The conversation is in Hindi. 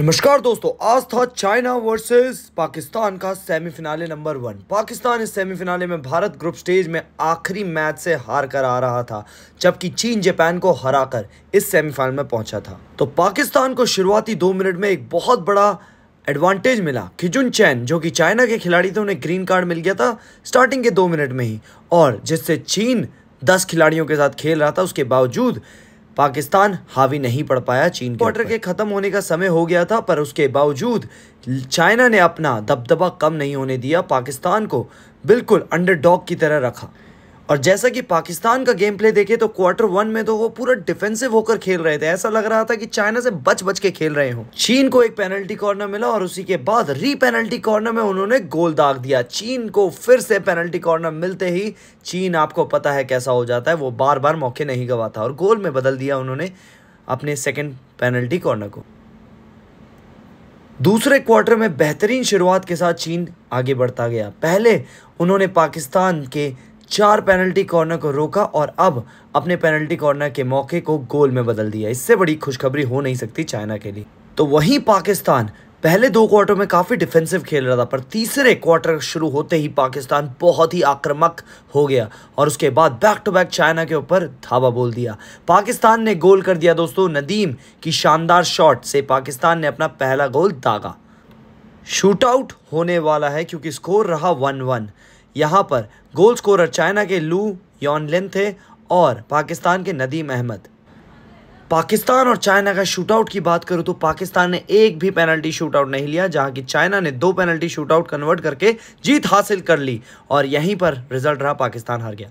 नमस्कार दोस्तों आज था चाइना वर्सेस पाकिस्तान का सेमीफिनाले नंबर वन पाकिस्तान इस सेमीफिनाले में भारत ग्रुप स्टेज में आखिरी मैच से हार कर आ रहा था जबकि चीन जापान को हराकर इस सेमीफाइनल में पहुंचा था तो पाकिस्तान को शुरुआती दो मिनट में एक बहुत बड़ा एडवांटेज मिला खिजुन चैन जो कि चाइना के खिलाड़ी थे उन्हें ग्रीन कार्ड मिल गया था स्टार्टिंग के दो मिनट में ही और जिससे चीन दस खिलाड़ियों के साथ खेल रहा था उसके बावजूद पाकिस्तान हावी नहीं पड़ पाया चीन क्वार्टर के खत्म होने का समय हो गया था पर उसके बावजूद चाइना ने अपना दबदबा कम नहीं होने दिया पाकिस्तान को बिल्कुल अंडरडॉग की तरह रखा और जैसा कि पाकिस्तान का गेम प्ले देखे तो क्वार्टर वन में तो वो पूरा डिफेंसिव होकर खेल रहे थे ऐसा लग रहा था कि चाइना से बच बच के खेल रहे हो चीन को एक पेनल्टी कॉर्नर मिला और उसी के बाद री पेनल्टी कॉर्नर में उन्होंने गोल दाग दिया चीन को फिर से पेनल्टी कॉर्नर मिलते ही चीन आपको पता है कैसा हो जाता है वो बार बार मौके नहीं गवाता और गोल में बदल दिया उन्होंने अपने सेकेंड पेनल्टी कॉर्नर को दूसरे क्वार्टर में बेहतरीन शुरुआत के साथ चीन आगे बढ़ता गया पहले उन्होंने पाकिस्तान के चार पेनल्टी कॉर्नर को रोका और अब अपने पेनल्टी कॉर्नर के मौके को गोल में बदल दिया इससे बड़ी खुशखबरी हो नहीं सकती चाइना के लिए तो वहीं पाकिस्तान पहले दो क्वार्टर में काफ़ी डिफेंसिव खेल रहा था पर तीसरे क्वार्टर शुरू होते ही पाकिस्तान बहुत ही आक्रामक हो गया और उसके बाद बैक टू बैक चाइना के ऊपर धावा बोल दिया पाकिस्तान ने गोल कर दिया दोस्तों नदीम की शानदार शॉट से पाकिस्तान ने अपना पहला गोल दागा शूटआउट होने वाला है क्योंकि स्कोर रहा वन वन यहाँ पर गोल स्कोरर चाइना के लू लिन थे और पाकिस्तान के नदीम अहमद पाकिस्तान और चाइना का शूटआउट की बात करूं तो पाकिस्तान ने एक भी पेनल्टी शूटआउट नहीं लिया जहां कि चाइना ने दो पेनल्टी शूटआउट कन्वर्ट करके जीत हासिल कर ली और यहीं पर रिजल्ट रहा पाकिस्तान हार गया